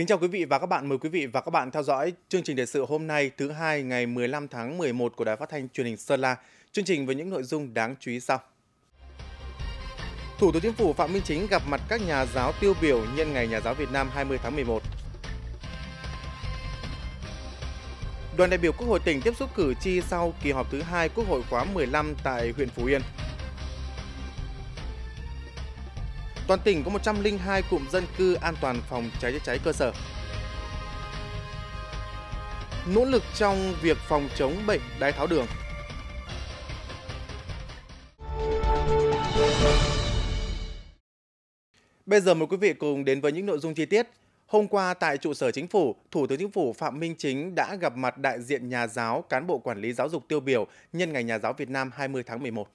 Kính chào quý vị và các bạn, mời quý vị và các bạn theo dõi chương trình thời sự hôm nay thứ hai ngày 15 tháng 11 của Đài Phát thanh Truyền hình Sơn La. Chương trình với những nội dung đáng chú ý sau. Thủ tướng Chính phủ Phạm Minh Chính gặp mặt các nhà giáo tiêu biểu nhân ngày nhà giáo Việt Nam 20 tháng 11. Đoàn đại biểu Quốc hội tỉnh tiếp xúc cử tri sau kỳ họp thứ hai Quốc hội khóa 15 tại huyện Phú Yên. Toàn tỉnh có 102 cụm dân cư an toàn phòng cháy chữa cháy cơ sở. Nỗ lực trong việc phòng chống bệnh đái tháo đường. Bây giờ mời quý vị cùng đến với những nội dung chi tiết. Hôm qua tại trụ sở chính phủ, Thủ tướng Chính phủ Phạm Minh Chính đã gặp mặt đại diện nhà giáo, cán bộ quản lý giáo dục tiêu biểu nhân ngày nhà giáo Việt Nam 20 tháng 11.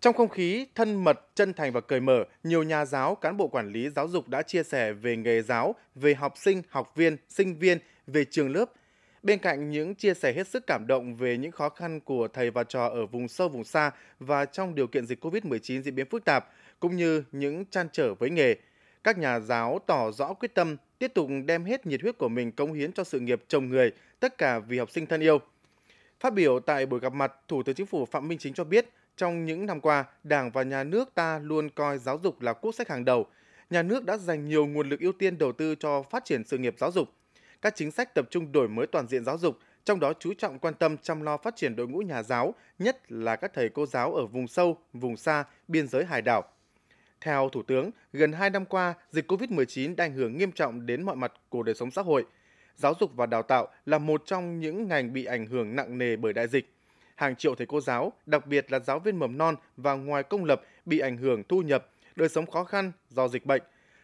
Trong không khí thân mật, chân thành và cởi mở, nhiều nhà giáo, cán bộ quản lý giáo dục đã chia sẻ về nghề giáo, về học sinh, học viên, sinh viên, về trường lớp. Bên cạnh những chia sẻ hết sức cảm động về những khó khăn của thầy và trò ở vùng sâu vùng xa và trong điều kiện dịch Covid-19 diễn biến phức tạp, cũng như những trăn trở với nghề, các nhà giáo tỏ rõ quyết tâm tiếp tục đem hết nhiệt huyết của mình cống hiến cho sự nghiệp chồng người, tất cả vì học sinh thân yêu. Phát biểu tại buổi gặp mặt, Thủ tướng Chính phủ Phạm Minh Chính cho biết, trong những năm qua, Đảng và Nhà nước ta luôn coi giáo dục là quốc sách hàng đầu. Nhà nước đã dành nhiều nguồn lực ưu tiên đầu tư cho phát triển sự nghiệp giáo dục. Các chính sách tập trung đổi mới toàn diện giáo dục, trong đó chú trọng quan tâm chăm lo phát triển đội ngũ nhà giáo, nhất là các thầy cô giáo ở vùng sâu, vùng xa, biên giới hải đảo. Theo Thủ tướng, gần 2 năm qua, dịch COVID-19 đã ảnh hưởng nghiêm trọng đến mọi mặt của đời sống xã hội. Giáo dục và đào tạo là một trong những ngành bị ảnh hưởng nặng nề bởi đại dịch hàng triệu thầy cô giáo, đặc biệt là giáo viên mầm non và ngoài công lập bị ảnh hưởng thu nhập, đời sống khó khăn do dịch bệnh.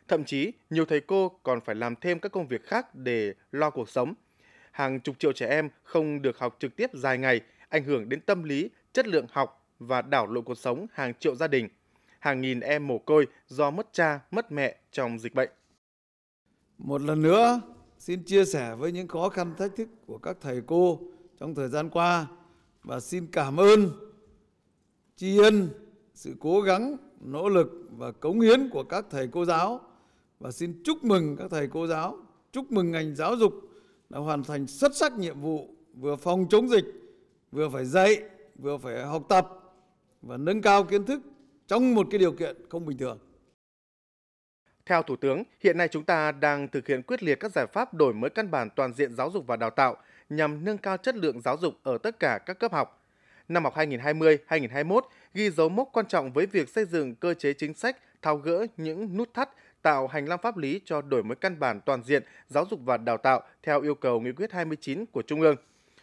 Thậm chí, nhiều thầy cô còn phải làm thêm các công việc khác để lo cuộc sống. Hàng chục triệu trẻ em không được học trực tiếp dài ngày, ảnh hưởng đến tâm lý, chất lượng học và đảo lộn cuộc sống hàng triệu gia đình. Hàng nghìn em mồ côi do mất cha, mất mẹ trong dịch bệnh. Một lần nữa, xin chia sẻ với những khó khăn thách thức của các thầy cô trong thời gian qua và xin cảm ơn tri ân sự cố gắng, nỗ lực và cống hiến của các thầy cô giáo và xin chúc mừng các thầy cô giáo, chúc mừng ngành giáo dục đã hoàn thành xuất sắc nhiệm vụ vừa phòng chống dịch, vừa phải dạy, vừa phải học tập và nâng cao kiến thức trong một cái điều kiện không bình thường. Theo Thủ tướng, hiện nay chúng ta đang thực hiện quyết liệt các giải pháp đổi mới căn bản toàn diện giáo dục và đào tạo – nhằm nâng cao chất lượng giáo dục ở tất cả các cấp học. Năm học 2020-2021 ghi dấu mốc quan trọng với việc xây dựng cơ chế chính sách thao gỡ những nút thắt tạo hành lang pháp lý cho đổi mới căn bản toàn diện giáo dục và đào tạo theo yêu cầu nghị quyết 29 của Trung ương.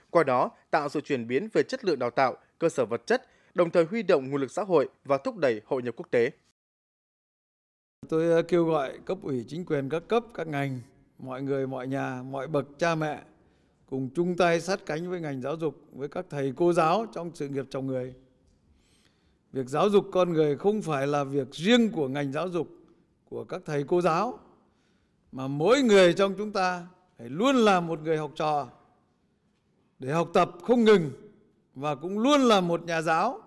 Qua đó, tạo sự chuyển biến về chất lượng đào tạo, cơ sở vật chất, đồng thời huy động nguồn lực xã hội và thúc đẩy hội nhập quốc tế. Tôi ờ, kêu gọi cấp ủy chính quyền các cấp, các ngành, mọi người, mọi nhà, mọi bậc cha mẹ cùng chung tay sát cánh với ngành giáo dục, với các thầy cô giáo trong sự nghiệp chồng người. Việc giáo dục con người không phải là việc riêng của ngành giáo dục, của các thầy cô giáo, mà mỗi người trong chúng ta phải luôn là một người học trò để học tập không ngừng và cũng luôn là một nhà giáo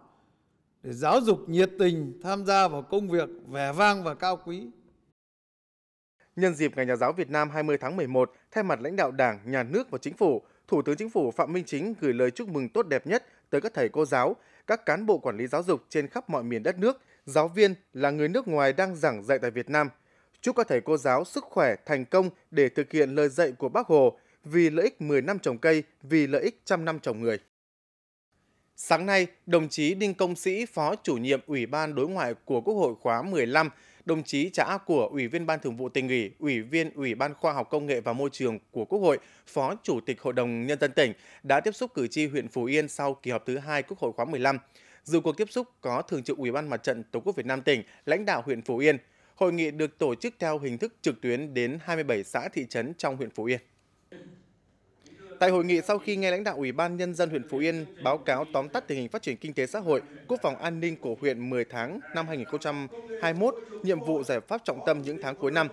để giáo dục nhiệt tình tham gia vào công việc vẻ vang và cao quý Nhân dịp Ngày Nhà giáo Việt Nam 20 tháng 11, thay mặt lãnh đạo Đảng, Nhà nước và Chính phủ, Thủ tướng Chính phủ Phạm Minh Chính gửi lời chúc mừng tốt đẹp nhất tới các thầy cô giáo, các cán bộ quản lý giáo dục trên khắp mọi miền đất nước, giáo viên là người nước ngoài đang giảng dạy tại Việt Nam. Chúc các thầy cô giáo sức khỏe, thành công để thực hiện lời dạy của Bác Hồ vì lợi ích 10 năm trồng cây, vì lợi ích trăm năm trồng người. Sáng nay, đồng chí Đinh Công Sĩ, Phó chủ nhiệm Ủy ban Đối ngoại của Quốc hội khóa 15 đồng chí trả của Ủy viên Ban Thường vụ tỉnh ủy, Ủy viên Ủy ban Khoa học Công nghệ và Môi trường của Quốc hội, Phó Chủ tịch Hội đồng Nhân dân tỉnh đã tiếp xúc cử tri huyện Phú Yên sau kỳ họp thứ hai Quốc hội khóa 15. Dự cuộc tiếp xúc có Thường trực Ủy ban Mặt trận Tổ quốc Việt Nam tỉnh, lãnh đạo huyện Phú Yên. Hội nghị được tổ chức theo hình thức trực tuyến đến 27 xã thị trấn trong huyện Phú Yên. Tại hội nghị sau khi nghe lãnh đạo Ủy ban Nhân dân huyện Phú Yên báo cáo tóm tắt tình hình phát triển kinh tế xã hội, quốc phòng an ninh của huyện 10 tháng năm 2021, nhiệm vụ giải pháp trọng tâm những tháng cuối năm,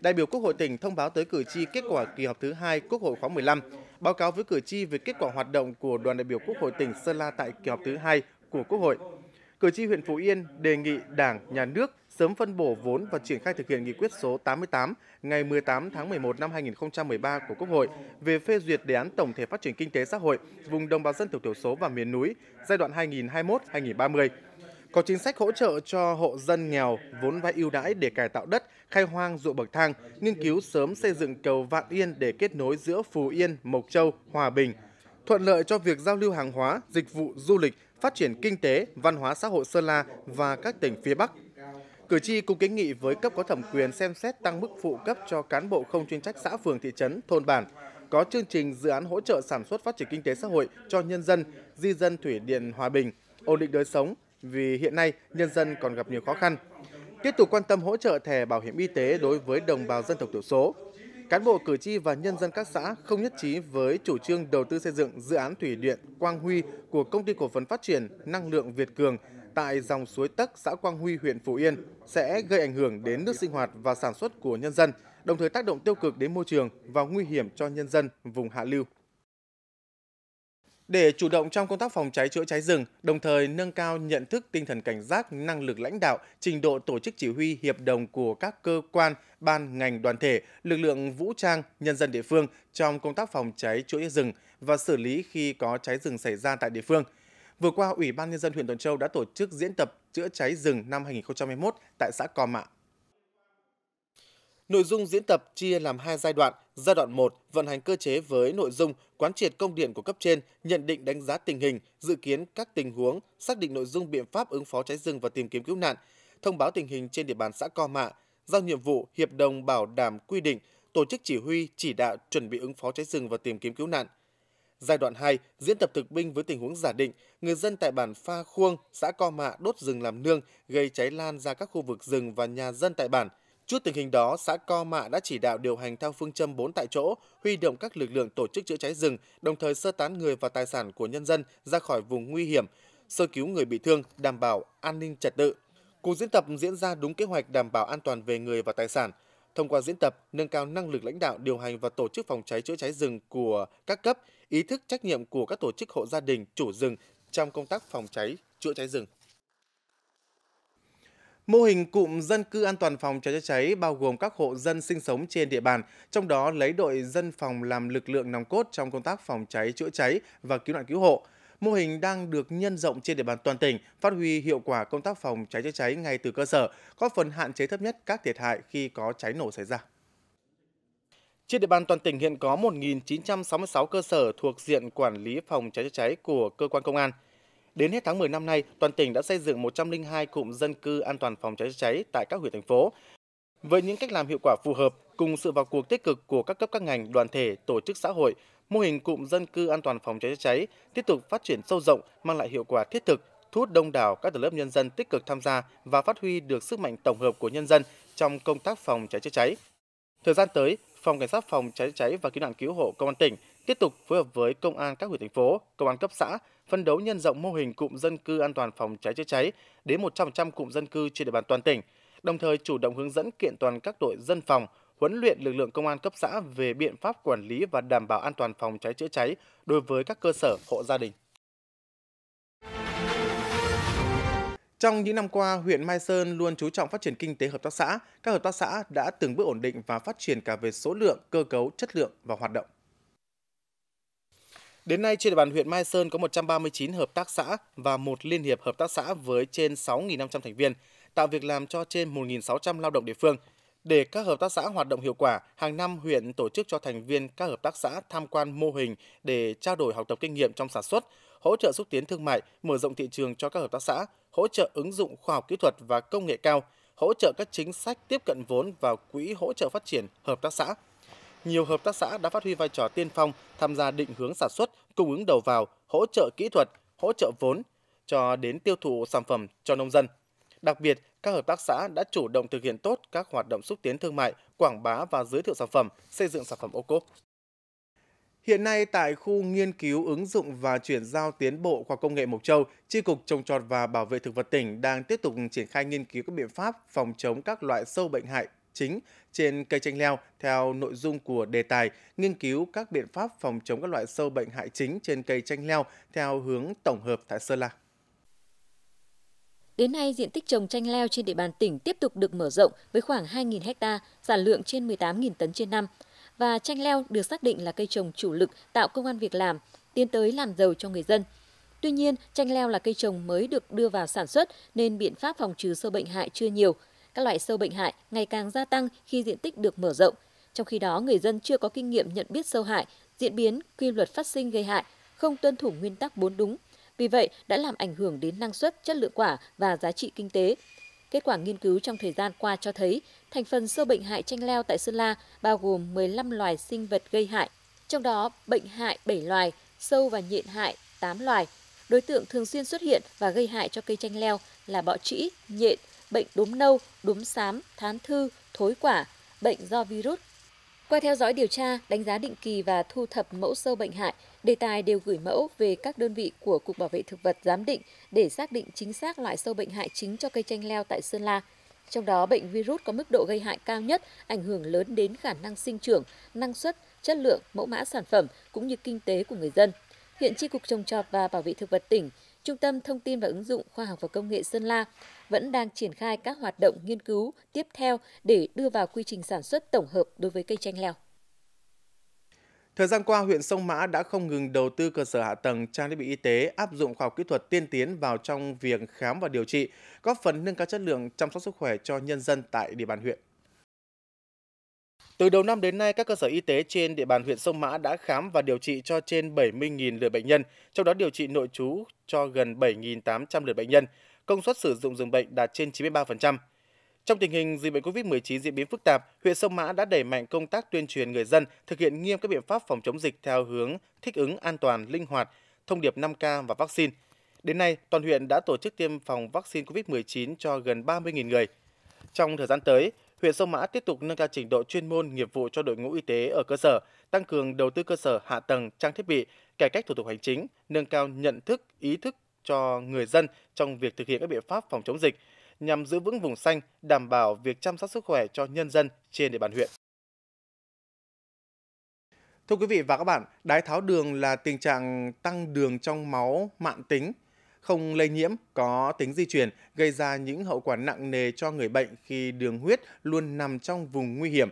đại biểu Quốc hội tỉnh thông báo tới cử tri kết quả kỳ họp thứ hai Quốc hội khóa 15, báo cáo với cử tri về kết quả hoạt động của đoàn đại biểu Quốc hội tỉnh Sơn La tại kỳ họp thứ hai của Quốc hội. Cử tri huyện Phú Yên đề nghị Đảng, Nhà nước sớm phân bổ vốn và triển khai thực hiện nghị quyết số 88 ngày 18 tháng 11 năm 2013 của Quốc hội về phê duyệt đề án tổng thể phát triển kinh tế xã hội vùng đồng bào dân tộc thiểu số và miền núi giai đoạn 2021-2030 có chính sách hỗ trợ cho hộ dân nghèo vốn vay ưu đãi để cải tạo đất, khai hoang ruộng bậc thang, nghiên cứu sớm xây dựng cầu Vạn Yên để kết nối giữa Phú Yên, Mộc Châu, Hòa Bình, thuận lợi cho việc giao lưu hàng hóa, dịch vụ, du lịch, phát triển kinh tế, văn hóa xã hội Sơn La và các tỉnh phía Bắc Cử tri cũng kiến nghị với cấp có thẩm quyền xem xét tăng mức phụ cấp cho cán bộ không chuyên trách xã phường thị trấn, thôn bản có chương trình dự án hỗ trợ sản xuất phát triển kinh tế xã hội cho nhân dân, di dân thủy điện Hòa Bình, ổn định đời sống vì hiện nay nhân dân còn gặp nhiều khó khăn. Tiếp tục quan tâm hỗ trợ thẻ bảo hiểm y tế đối với đồng bào dân tộc thiểu số. Cán bộ cử tri và nhân dân các xã không nhất trí với chủ trương đầu tư xây dựng dự án thủy điện Quang Huy của công ty cổ phần phát triển năng lượng Việt Cường tại dòng suối Tắc, xã Quang Huy, huyện Phú Yên sẽ gây ảnh hưởng đến nước sinh hoạt và sản xuất của nhân dân, đồng thời tác động tiêu cực đến môi trường và nguy hiểm cho nhân dân vùng hạ lưu. Để chủ động trong công tác phòng cháy chữa cháy rừng, đồng thời nâng cao nhận thức tinh thần cảnh giác, năng lực lãnh đạo, trình độ tổ chức chỉ huy hiệp đồng của các cơ quan, ban ngành đoàn thể, lực lượng vũ trang, nhân dân địa phương trong công tác phòng cháy chữa cháy rừng và xử lý khi có cháy rừng xảy ra tại địa phương – Vừa qua, Ủy ban Nhân dân huyện Tuần Châu đã tổ chức diễn tập chữa cháy rừng năm 2021 tại xã Cò Mạ. Nội dung diễn tập chia làm hai giai đoạn. Giai đoạn 1 vận hành cơ chế với nội dung quán triệt công điện của cấp trên, nhận định đánh giá tình hình, dự kiến các tình huống, xác định nội dung biện pháp ứng phó cháy rừng và tìm kiếm cứu nạn, thông báo tình hình trên địa bàn xã Co Mạ, giao nhiệm vụ, hiệp đồng bảo đảm quy định, tổ chức chỉ huy, chỉ đạo chuẩn bị ứng phó cháy rừng và tìm kiếm cứu nạn – Giai đoạn 2, diễn tập thực binh với tình huống giả định, người dân tại bản Pha Khuông, xã Co Mạ đốt rừng làm nương, gây cháy lan ra các khu vực rừng và nhà dân tại bản. Trước tình hình đó, xã Co Mạ đã chỉ đạo điều hành theo phương châm 4 tại chỗ, huy động các lực lượng tổ chức chữa cháy rừng, đồng thời sơ tán người và tài sản của nhân dân ra khỏi vùng nguy hiểm, sơ cứu người bị thương, đảm bảo an ninh trật tự. Cuộc diễn tập diễn ra đúng kế hoạch đảm bảo an toàn về người và tài sản. Thông qua diễn tập, nâng cao năng lực lãnh đạo điều hành và tổ chức phòng cháy chữa cháy rừng của các cấp, ý thức trách nhiệm của các tổ chức hộ gia đình, chủ rừng trong công tác phòng cháy chữa cháy rừng. Mô hình cụm dân cư an toàn phòng cháy chữa cháy bao gồm các hộ dân sinh sống trên địa bàn, trong đó lấy đội dân phòng làm lực lượng nòng cốt trong công tác phòng cháy chữa cháy và cứu nạn cứu hộ. Mô hình đang được nhân rộng trên địa bàn toàn tỉnh, phát huy hiệu quả công tác phòng cháy chữa cháy ngay từ cơ sở, góp phần hạn chế thấp nhất các thiệt hại khi có cháy nổ xảy ra. Trên địa bàn toàn tỉnh hiện có 1.966 cơ sở thuộc diện quản lý phòng cháy chữa cháy của cơ quan công an. Đến hết tháng 10 năm nay, toàn tỉnh đã xây dựng 102 cụm dân cư an toàn phòng cháy chữa cháy tại các huyện thành phố. Với những cách làm hiệu quả phù hợp cùng sự vào cuộc tích cực của các cấp các ngành, đoàn thể, tổ chức xã hội, mô hình cụm dân cư an toàn phòng cháy chữa cháy tiếp tục phát triển sâu rộng, mang lại hiệu quả thiết thực, thu hút đông đảo các tầng lớp nhân dân tích cực tham gia và phát huy được sức mạnh tổng hợp của nhân dân trong công tác phòng cháy chữa cháy. Thời gian tới, Phòng Cảnh sát phòng cháy chữa cháy và cứu nạn cứu hộ Công an tỉnh tiếp tục phối hợp với công an các huyện thành phố, công an cấp xã phân đấu nhân rộng mô hình cụm dân cư an toàn phòng cháy chữa cháy đến 100% cụm dân cư trên địa bàn toàn tỉnh, đồng thời chủ động hướng dẫn kiện toàn các đội dân phòng, huấn luyện lực lượng công an cấp xã về biện pháp quản lý và đảm bảo an toàn phòng cháy chữa cháy đối với các cơ sở hộ gia đình. Trong những năm qua, huyện Mai Sơn luôn chú trọng phát triển kinh tế hợp tác xã. Các hợp tác xã đã từng bước ổn định và phát triển cả về số lượng, cơ cấu, chất lượng và hoạt động. Đến nay, trên địa bàn huyện Mai Sơn có 139 hợp tác xã và một liên hiệp hợp tác xã với trên 6.500 thành viên, tạo việc làm cho trên 1.600 lao động địa phương. Để các hợp tác xã hoạt động hiệu quả, hàng năm huyện tổ chức cho thành viên các hợp tác xã tham quan mô hình để trao đổi học tập kinh nghiệm trong sản xuất, hỗ trợ xúc tiến thương mại, mở rộng thị trường cho các hợp tác xã, hỗ trợ ứng dụng khoa học kỹ thuật và công nghệ cao, hỗ trợ các chính sách tiếp cận vốn vào quỹ hỗ trợ phát triển hợp tác xã. Nhiều hợp tác xã đã phát huy vai trò tiên phong tham gia định hướng sản xuất, cung ứng đầu vào, hỗ trợ kỹ thuật, hỗ trợ vốn cho đến tiêu thụ sản phẩm cho nông dân. Đặc biệt, các hợp tác xã đã chủ động thực hiện tốt các hoạt động xúc tiến thương mại, quảng bá và giới thiệu sản phẩm, xây dựng sản phẩm ô cốp. Hiện nay tại khu nghiên cứu ứng dụng và chuyển giao tiến bộ khoa công nghệ Mộc Châu, tri cục trồng trọt và bảo vệ thực vật tỉnh đang tiếp tục triển khai nghiên cứu các biện pháp phòng chống các loại sâu bệnh hại chính trên cây chanh leo theo nội dung của đề tài nghiên cứu các biện pháp phòng chống các loại sâu bệnh hại chính trên cây chanh leo theo hướng tổng hợp tại Sơn La. Đến nay, diện tích trồng chanh leo trên địa bàn tỉnh tiếp tục được mở rộng với khoảng 2.000 ha, sản lượng trên 18.000 tấn trên năm. Và chanh leo được xác định là cây trồng chủ lực tạo công an việc làm, tiến tới làm giàu cho người dân. Tuy nhiên, chanh leo là cây trồng mới được đưa vào sản xuất nên biện pháp phòng trừ sâu bệnh hại chưa nhiều. Các loại sâu bệnh hại ngày càng gia tăng khi diện tích được mở rộng. Trong khi đó, người dân chưa có kinh nghiệm nhận biết sâu hại, diễn biến, quy luật phát sinh gây hại, không tuân thủ nguyên tắc bốn đúng, vì vậy đã làm ảnh hưởng đến năng suất, chất lượng quả và giá trị kinh tế. Kết quả nghiên cứu trong thời gian qua cho thấy, thành phần sâu bệnh hại chanh leo tại Sơn La bao gồm 15 loài sinh vật gây hại, trong đó bệnh hại 7 loài, sâu và nhện hại 8 loài. Đối tượng thường xuyên xuất hiện và gây hại cho cây chanh leo là bọ trĩ, nhện, bệnh đốm nâu, đốm xám, thán thư, thối quả, bệnh do virus. Qua theo dõi điều tra, đánh giá định kỳ và thu thập mẫu sâu bệnh hại, Đề tài đều gửi mẫu về các đơn vị của Cục Bảo vệ Thực vật giám định để xác định chính xác loại sâu bệnh hại chính cho cây chanh leo tại Sơn La. Trong đó, bệnh virus có mức độ gây hại cao nhất, ảnh hưởng lớn đến khả năng sinh trưởng, năng suất, chất lượng, mẫu mã sản phẩm cũng như kinh tế của người dân. Hiện Tri Cục Trồng Trọt và Bảo vệ Thực vật tỉnh, Trung tâm Thông tin và Ứng dụng Khoa học và Công nghệ Sơn La vẫn đang triển khai các hoạt động nghiên cứu tiếp theo để đưa vào quy trình sản xuất tổng hợp đối với cây chanh leo. Thời gian qua, huyện Sông Mã đã không ngừng đầu tư cơ sở hạ tầng trang thiết bị y tế, áp dụng khoa học kỹ thuật tiên tiến vào trong việc khám và điều trị, góp phần nâng cao chất lượng chăm sóc sức khỏe cho nhân dân tại địa bàn huyện. Từ đầu năm đến nay, các cơ sở y tế trên địa bàn huyện Sông Mã đã khám và điều trị cho trên 70.000 lượt bệnh nhân, trong đó điều trị nội trú cho gần 7.800 lượt bệnh nhân. Công suất sử dụng giường bệnh đạt trên 93%. Trong tình hình dịch bệnh COVID-19 diễn biến phức tạp, huyện Sông Mã đã đẩy mạnh công tác tuyên truyền người dân thực hiện nghiêm các biện pháp phòng chống dịch theo hướng thích ứng an toàn, linh hoạt, thông điệp 5K và vaccine. Đến nay, toàn huyện đã tổ chức tiêm phòng vaccine COVID-19 cho gần 30.000 người. Trong thời gian tới, huyện Sông Mã tiếp tục nâng cao trình độ chuyên môn nghiệp vụ cho đội ngũ y tế ở cơ sở, tăng cường đầu tư cơ sở hạ tầng, trang thiết bị, cải cách thủ tục hành chính, nâng cao nhận thức, ý thức cho người dân trong việc thực hiện các biện pháp phòng chống dịch – nhằm giữ vững vùng xanh, đảm bảo việc chăm sóc sức khỏe cho nhân dân trên địa bàn huyện. Thưa quý vị và các bạn, đái tháo đường là tình trạng tăng đường trong máu mạn tính, không lây nhiễm, có tính di truyền, gây ra những hậu quả nặng nề cho người bệnh khi đường huyết luôn nằm trong vùng nguy hiểm.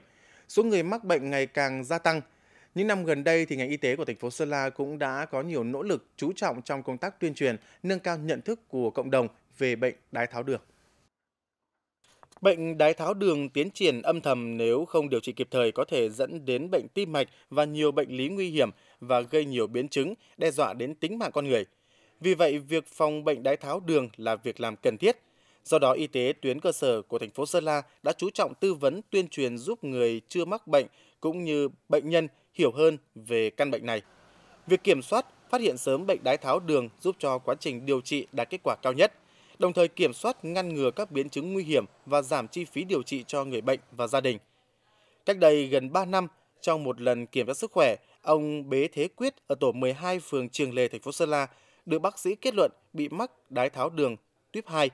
Số người mắc bệnh ngày càng gia tăng. Những năm gần đây thì ngành y tế của thành phố Sơn La cũng đã có nhiều nỗ lực chú trọng trong công tác tuyên truyền, nâng cao nhận thức của cộng đồng về bệnh đái tháo đường. Bệnh đái tháo đường tiến triển âm thầm nếu không điều trị kịp thời có thể dẫn đến bệnh tim mạch và nhiều bệnh lý nguy hiểm và gây nhiều biến chứng, đe dọa đến tính mạng con người. Vì vậy, việc phòng bệnh đái tháo đường là việc làm cần thiết. Do đó, y tế tuyến cơ sở của thành phố Sơn La đã chú trọng tư vấn tuyên truyền giúp người chưa mắc bệnh cũng như bệnh nhân hiểu hơn về căn bệnh này. Việc kiểm soát, phát hiện sớm bệnh đái tháo đường giúp cho quá trình điều trị đạt kết quả cao nhất – đồng thời kiểm soát ngăn ngừa các biến chứng nguy hiểm và giảm chi phí điều trị cho người bệnh và gia đình. Cách đây gần 3 năm, trong một lần kiểm tra sức khỏe, ông Bế Thế Quyết ở tổ 12 phường Trường Lề, thành phố Sơn La được bác sĩ kết luận bị mắc đái tháo đường tuyếp 2.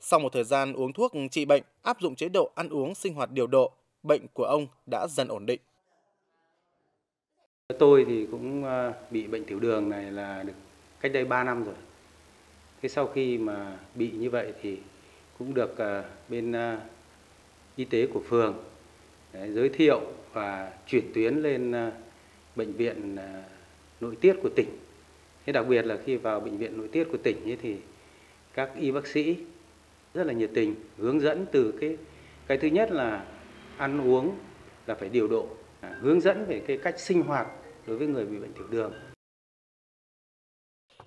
Sau một thời gian uống thuốc trị bệnh, áp dụng chế độ ăn uống sinh hoạt điều độ, bệnh của ông đã dần ổn định. Tôi thì cũng à, bị bệnh tiểu đường này là được cách đây 3 năm rồi. Thế sau khi mà bị như vậy thì cũng được à, bên à, y tế của phường đấy, à, giới thiệu và chuyển tuyến lên bệnh viện nội tiết của tỉnh. Thế đặc biệt là khi vào bệnh viện nội tiết của tỉnh ấy thì các y bác sĩ rất là nhiệt tình hướng dẫn từ cái cái thứ nhất là ăn uống là phải điều độ, hướng dẫn về cái cách sinh hoạt đối với người bị bệnh tiểu đường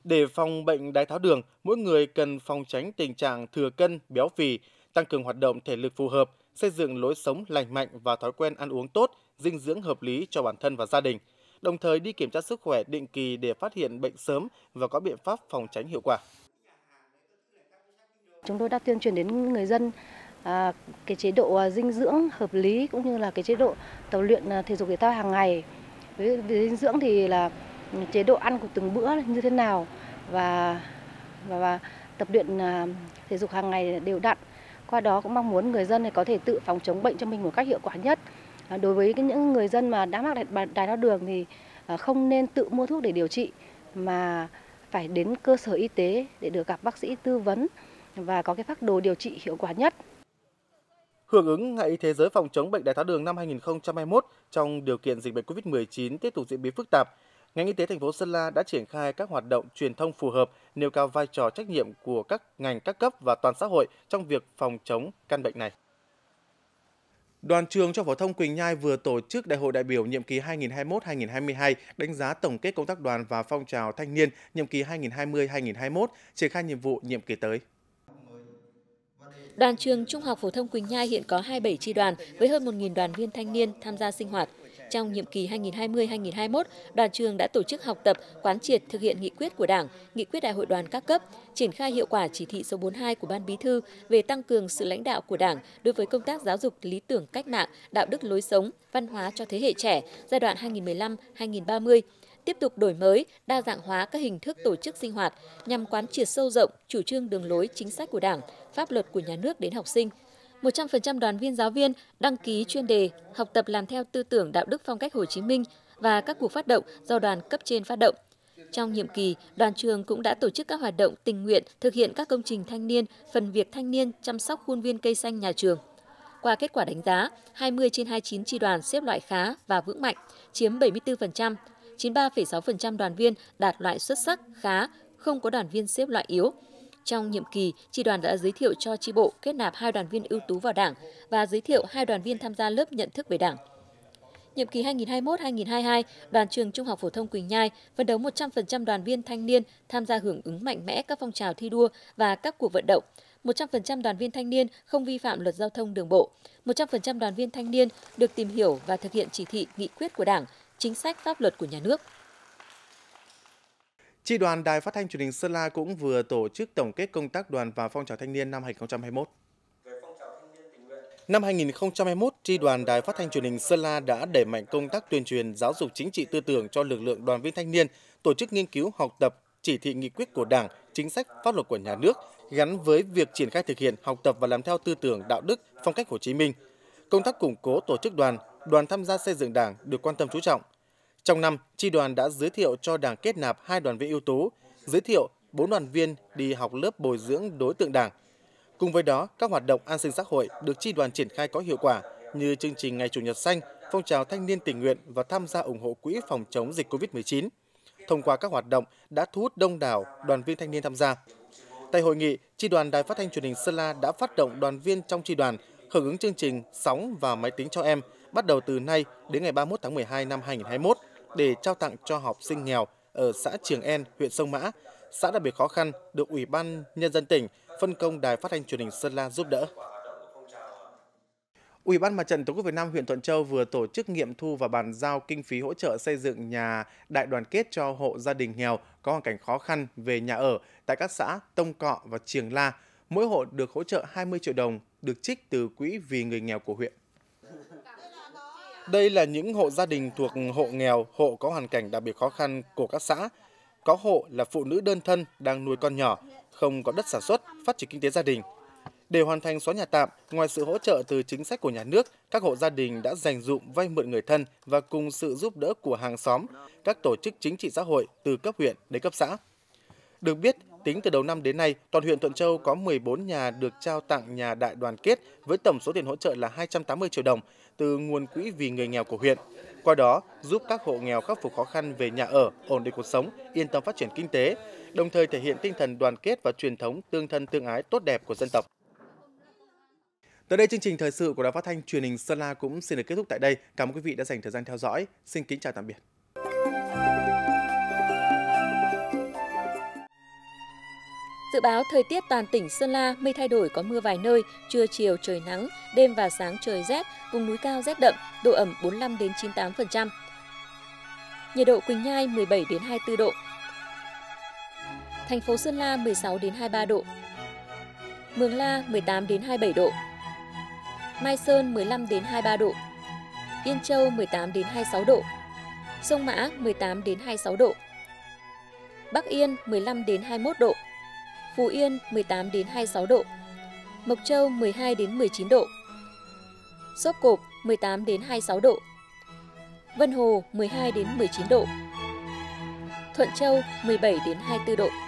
để phòng bệnh đái tháo đường, mỗi người cần phòng tránh tình trạng thừa cân, béo phì, tăng cường hoạt động thể lực phù hợp, xây dựng lối sống lành mạnh và thói quen ăn uống tốt, dinh dưỡng hợp lý cho bản thân và gia đình, đồng thời đi kiểm tra sức khỏe định kỳ để phát hiện bệnh sớm và có biện pháp phòng tránh hiệu quả. Chúng tôi đã tuyên truyền đến người dân à, cái chế độ à, dinh dưỡng hợp lý cũng như là cái chế độ tập luyện à, thể dục thể thao hàng ngày. Với, với dinh dưỡng thì là chế độ ăn của từng bữa như thế nào và và, và tập luyện à, thể dục hàng ngày đều đặn. Qua đó cũng mong muốn người dân có thể tự phòng chống bệnh cho mình một cách hiệu quả nhất. À, đối với những người dân mà đã mắc đái tháo đường thì à, không nên tự mua thuốc để điều trị mà phải đến cơ sở y tế để được gặp bác sĩ tư vấn và có cái phác đồ điều trị hiệu quả nhất. Hưởng ứng Ngày Thế giới phòng chống bệnh đái tháo đường năm 2021 trong điều kiện dịch bệnh COVID-19 tiếp tục diễn biến phức tạp, ngành y tế thành phố Sơn La đã triển khai các hoạt động truyền thông phù hợp, nêu cao vai trò trách nhiệm của các ngành các cấp và toàn xã hội trong việc phòng chống căn bệnh này. Đoàn trường cho phổ thông Quỳnh Nhai vừa tổ chức đại hội đại biểu nhiệm kỳ 2021-2022 đánh giá tổng kết công tác đoàn và phong trào thanh niên nhiệm kỳ 2020-2021, triển khai nhiệm vụ nhiệm kỳ tới. Đoàn trường Trung học phổ thông Quỳnh Nhai hiện có 27 chi đoàn với hơn 1.000 đoàn viên thanh niên tham gia sinh hoạt. Trong nhiệm kỳ 2020-2021, đoàn trường đã tổ chức học tập, quán triệt thực hiện nghị quyết của Đảng, nghị quyết đại hội đoàn các cấp, triển khai hiệu quả chỉ thị số 42 của Ban Bí thư về tăng cường sự lãnh đạo của Đảng đối với công tác giáo dục lý tưởng cách mạng, đạo đức lối sống, văn hóa cho thế hệ trẻ giai đoạn 2015-2030 tiếp tục đổi mới, đa dạng hóa các hình thức tổ chức sinh hoạt nhằm quán triệt sâu rộng chủ trương đường lối chính sách của Đảng, pháp luật của nhà nước đến học sinh. 100% đoàn viên giáo viên đăng ký chuyên đề học tập làm theo tư tưởng đạo đức phong cách Hồ Chí Minh và các cuộc phát động do đoàn cấp trên phát động. Trong nhiệm kỳ, đoàn trường cũng đã tổ chức các hoạt động tình nguyện thực hiện các công trình thanh niên, phần việc thanh niên chăm sóc khuôn viên cây xanh nhà trường. Qua kết quả đánh giá, 20 trên 29 tri đoàn xếp loại khá và vững mạnh, chiếm 74%. 93,6% đoàn viên đạt loại xuất sắc, khá, không có đoàn viên xếp loại yếu. Trong nhiệm kỳ, tri đoàn đã giới thiệu cho tri bộ kết nạp hai đoàn viên ưu tú vào Đảng và giới thiệu hai đoàn viên tham gia lớp nhận thức về Đảng. Nhiệm kỳ 2021-2022, Đoàn trường Trung học phổ thông Quỳnh Nhai phấn đấu 100% đoàn viên thanh niên tham gia hưởng ứng mạnh mẽ các phong trào thi đua và các cuộc vận động. 100% đoàn viên thanh niên không vi phạm luật giao thông đường bộ. 100% đoàn viên thanh niên được tìm hiểu và thực hiện chỉ thị nghị quyết của Đảng, chính sách pháp luật của nhà nước. Tri đoàn Đài Phát thanh Truyền hình Sơn La cũng vừa tổ chức tổng kết công tác đoàn và phong trào thanh niên năm 2021. Năm 2021, Tri đoàn Đài Phát thanh Truyền hình Sơn La đã đẩy mạnh công tác tuyên truyền giáo dục chính trị tư tưởng cho lực lượng đoàn viên thanh niên, tổ chức nghiên cứu học tập chỉ thị nghị quyết của Đảng, chính sách pháp luật của nhà nước gắn với việc triển khai thực hiện học tập và làm theo tư tưởng đạo đức phong cách Hồ Chí Minh, công tác củng cố tổ chức đoàn, đoàn tham gia xây dựng đảng được quan tâm chú trọng. Trong năm, tri đoàn đã giới thiệu cho đảng kết nạp hai đoàn viên ưu tú, giới thiệu 4 đoàn viên đi học lớp bồi dưỡng đối tượng đảng. Cùng với đó, các hoạt động an sinh xã hội được tri đoàn triển khai có hiệu quả như chương trình Ngày Chủ nhật xanh, phong trào thanh niên tình nguyện và tham gia ủng hộ quỹ phòng chống dịch COVID-19. Thông qua các hoạt động đã thu hút đông đảo đoàn viên thanh niên tham gia. Tại hội nghị, tri đoàn Đài Phát thanh Truyền hình Sơn La đã phát động đoàn viên trong tri đoàn hưởng ứng chương trình Sóng và Máy tính cho em bắt đầu từ nay đến ngày 31 tháng 12 năm 2021 để trao tặng cho học sinh nghèo ở xã Trường En, huyện Sông Mã, xã đặc biệt khó khăn được Ủy ban Nhân dân tỉnh phân công Đài Phát thanh Truyền hình Sơn La giúp đỡ. Ủy ban Mặt trận Tổ quốc Việt Nam huyện Thuận Châu vừa tổ chức nghiệm thu và bàn giao kinh phí hỗ trợ xây dựng nhà đại đoàn kết cho hộ gia đình nghèo có hoàn cảnh khó khăn về nhà ở tại các xã Tông Cọ và Triềng La mỗi hộ được hỗ trợ 20 triệu đồng được trích từ quỹ vì người nghèo của huyện. Đây là những hộ gia đình thuộc hộ nghèo, hộ có hoàn cảnh đặc biệt khó khăn của các xã. Có hộ là phụ nữ đơn thân đang nuôi con nhỏ, không có đất sản xuất, phát triển kinh tế gia đình. Để hoàn thành xóa nhà tạm, ngoài sự hỗ trợ từ chính sách của nhà nước, các hộ gia đình đã dành dụm vay mượn người thân và cùng sự giúp đỡ của hàng xóm, các tổ chức chính trị xã hội từ cấp huyện đến cấp xã. Được biết, Tính từ đầu năm đến nay, toàn huyện Thuận Châu có 14 nhà được trao tặng nhà đại đoàn kết với tổng số tiền hỗ trợ là 280 triệu đồng từ nguồn quỹ vì người nghèo của huyện. Qua đó, giúp các hộ nghèo khắc phục khó khăn về nhà ở, ổn định cuộc sống, yên tâm phát triển kinh tế, đồng thời thể hiện tinh thần đoàn kết và truyền thống tương thân tương ái tốt đẹp của dân tộc. Tới đây chương trình thời sự của Đài Phát thanh Truyền hình Sơn La cũng xin được kết thúc tại đây. Cảm ơn quý vị đã dành thời gian theo dõi. Xin kính chào tạm biệt. Dự báo thời tiết toàn tỉnh Sơn La mây thay đổi có mưa vài nơi, trưa chiều trời nắng, đêm và sáng trời rét, vùng núi cao rét đậm, độ ẩm 45 đến 98%. Nhiệt độ Quỳnh Nhai 17 đến 24 độ. Thành phố Sơn La 16 đến 23 độ. Mường La 18 đến 27 độ. Mai Sơn 15 đến 23 độ. Yên Châu 18 đến 26 độ. Sông Mã 18 đến 26 độ. Bắc Yên 15 đến 21 độ. Phú Yên 18 đến 26 độ, Mộc Châu 12 đến 19 độ, Sóc Cộp 18 đến 26 độ, Vân Hồ 12 đến 19 độ, Thuận Châu 17 đến 24 độ.